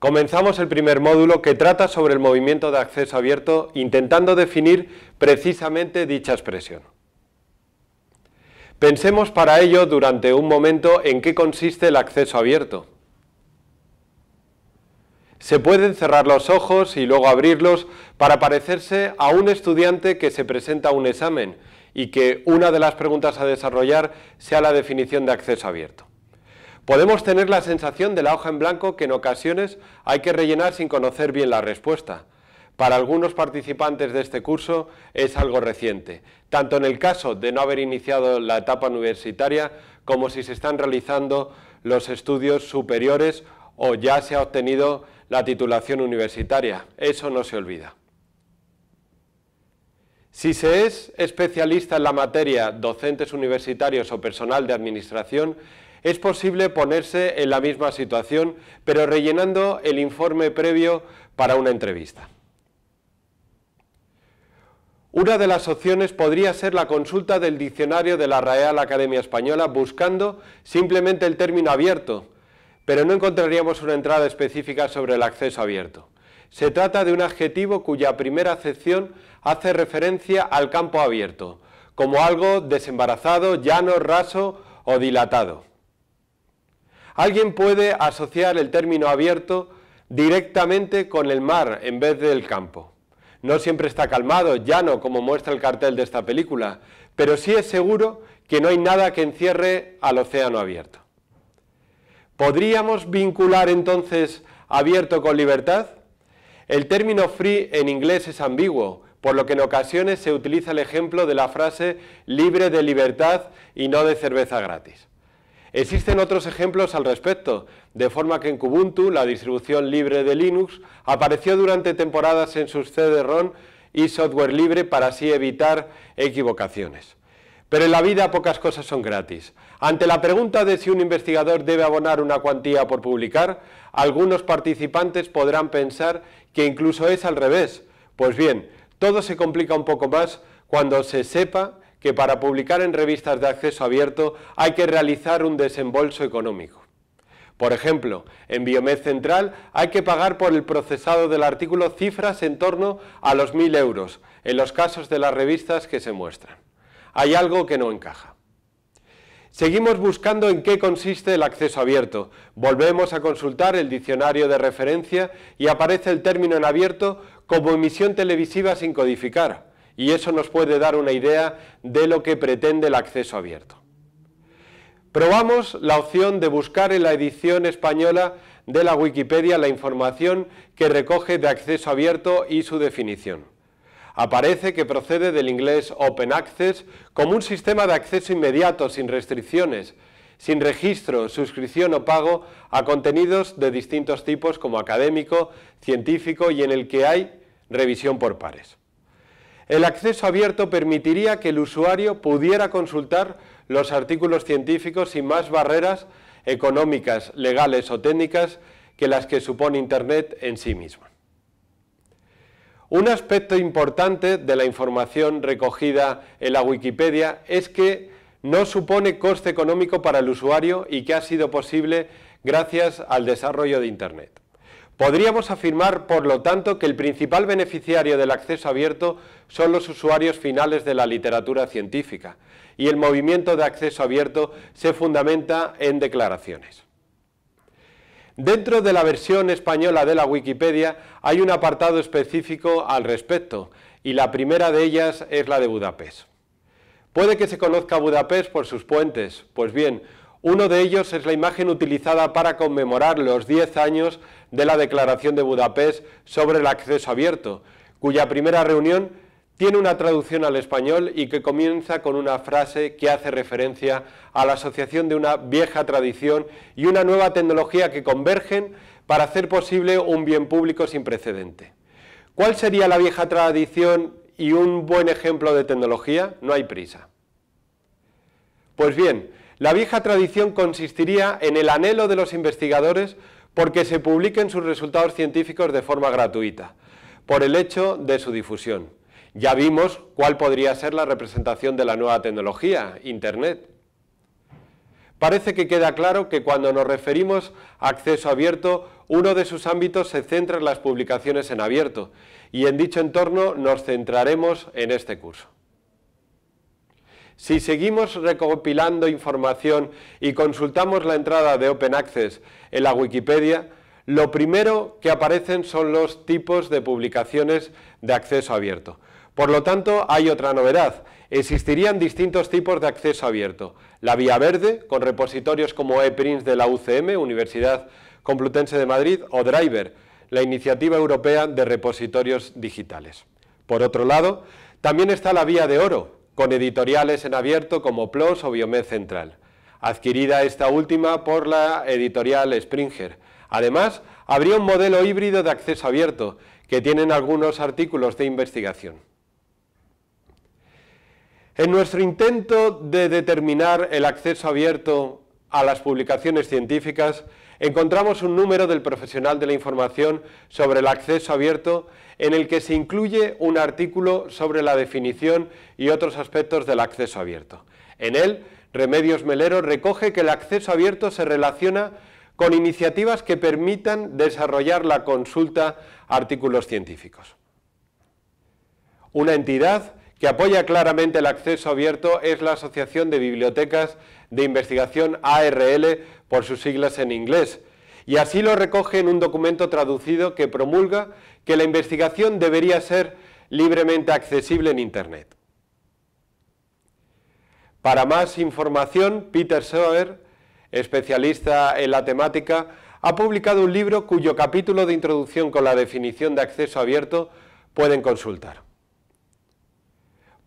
Comenzamos el primer módulo que trata sobre el movimiento de acceso abierto intentando definir precisamente dicha expresión. Pensemos para ello durante un momento en qué consiste el acceso abierto. Se pueden cerrar los ojos y luego abrirlos para parecerse a un estudiante que se presenta a un examen y que una de las preguntas a desarrollar sea la definición de acceso abierto. Podemos tener la sensación de la hoja en blanco que en ocasiones hay que rellenar sin conocer bien la respuesta. Para algunos participantes de este curso es algo reciente, tanto en el caso de no haber iniciado la etapa universitaria como si se están realizando los estudios superiores o ya se ha obtenido la titulación universitaria. Eso no se olvida. Si se es especialista en la materia, docentes universitarios o personal de administración, es posible ponerse en la misma situación, pero rellenando el informe previo para una entrevista. Una de las opciones podría ser la consulta del diccionario de la Real Academia Española buscando simplemente el término abierto, pero no encontraríamos una entrada específica sobre el acceso abierto. Se trata de un adjetivo cuya primera acepción hace referencia al campo abierto, como algo desembarazado, llano, raso o dilatado. Alguien puede asociar el término abierto directamente con el mar en vez del campo. No siempre está calmado, llano, como muestra el cartel de esta película, pero sí es seguro que no hay nada que encierre al océano abierto. ¿Podríamos vincular entonces abierto con libertad? El término free en inglés es ambiguo, por lo que en ocasiones se utiliza el ejemplo de la frase libre de libertad y no de cerveza gratis. Existen otros ejemplos al respecto, de forma que en Kubuntu, la distribución libre de Linux, apareció durante temporadas en sus CD-ROM y software libre para así evitar equivocaciones. Pero en la vida pocas cosas son gratis. Ante la pregunta de si un investigador debe abonar una cuantía por publicar, algunos participantes podrán pensar que incluso es al revés. Pues bien, todo se complica un poco más cuando se sepa que para publicar en revistas de acceso abierto hay que realizar un desembolso económico. Por ejemplo, en Biomed Central hay que pagar por el procesado del artículo cifras en torno a los 1.000 euros en los casos de las revistas que se muestran. Hay algo que no encaja. Seguimos buscando en qué consiste el acceso abierto. Volvemos a consultar el diccionario de referencia y aparece el término en abierto como emisión televisiva sin codificar. Y eso nos puede dar una idea de lo que pretende el acceso abierto. Probamos la opción de buscar en la edición española de la Wikipedia la información que recoge de acceso abierto y su definición. Aparece que procede del inglés Open Access como un sistema de acceso inmediato, sin restricciones, sin registro, suscripción o pago a contenidos de distintos tipos como académico, científico y en el que hay revisión por pares. El acceso abierto permitiría que el usuario pudiera consultar los artículos científicos sin más barreras económicas, legales o técnicas que las que supone Internet en sí mismo. Un aspecto importante de la información recogida en la Wikipedia es que no supone coste económico para el usuario y que ha sido posible gracias al desarrollo de Internet. Podríamos afirmar, por lo tanto, que el principal beneficiario del acceso abierto son los usuarios finales de la literatura científica, y el movimiento de acceso abierto se fundamenta en declaraciones. Dentro de la versión española de la Wikipedia hay un apartado específico al respecto, y la primera de ellas es la de Budapest. Puede que se conozca Budapest por sus puentes, pues bien, uno de ellos es la imagen utilizada para conmemorar los 10 años de la Declaración de Budapest sobre el acceso abierto, cuya primera reunión tiene una traducción al español y que comienza con una frase que hace referencia a la asociación de una vieja tradición y una nueva tecnología que convergen para hacer posible un bien público sin precedente. ¿Cuál sería la vieja tradición y un buen ejemplo de tecnología? No hay prisa. Pues bien, la vieja tradición consistiría en el anhelo de los investigadores porque se publiquen sus resultados científicos de forma gratuita, por el hecho de su difusión. Ya vimos cuál podría ser la representación de la nueva tecnología, Internet. Parece que queda claro que cuando nos referimos a acceso abierto, uno de sus ámbitos se centra en las publicaciones en abierto, y en dicho entorno nos centraremos en este curso. Si seguimos recopilando información y consultamos la entrada de Open Access en la Wikipedia, lo primero que aparecen son los tipos de publicaciones de acceso abierto. Por lo tanto, hay otra novedad. Existirían distintos tipos de acceso abierto. La vía verde, con repositorios como ePrints de la UCM, Universidad Complutense de Madrid, o Driver, la Iniciativa Europea de Repositorios Digitales. Por otro lado, también está la vía de oro, con editoriales en abierto como PLOS o Biomed Central, adquirida esta última por la editorial Springer. Además, habría un modelo híbrido de acceso abierto, que tienen algunos artículos de investigación. En nuestro intento de determinar el acceso abierto a las publicaciones científicas, encontramos un número del profesional de la información sobre el acceso abierto en el que se incluye un artículo sobre la definición y otros aspectos del acceso abierto. En él, Remedios Melero recoge que el acceso abierto se relaciona con iniciativas que permitan desarrollar la consulta a artículos científicos. Una entidad que apoya claramente el acceso abierto es la Asociación de Bibliotecas de Investigación ARL por sus siglas en inglés, y así lo recoge en un documento traducido que promulga que la investigación debería ser libremente accesible en Internet. Para más información, Peter Sauer, especialista en la temática, ha publicado un libro cuyo capítulo de introducción con la definición de acceso abierto pueden consultar.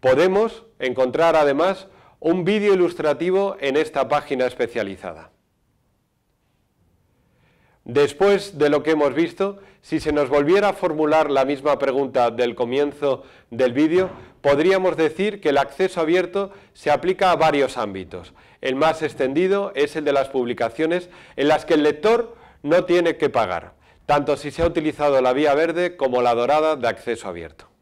Podemos encontrar además un vídeo ilustrativo en esta página especializada. Después de lo que hemos visto, si se nos volviera a formular la misma pregunta del comienzo del vídeo, podríamos decir que el acceso abierto se aplica a varios ámbitos. El más extendido es el de las publicaciones en las que el lector no tiene que pagar, tanto si se ha utilizado la vía verde como la dorada de acceso abierto.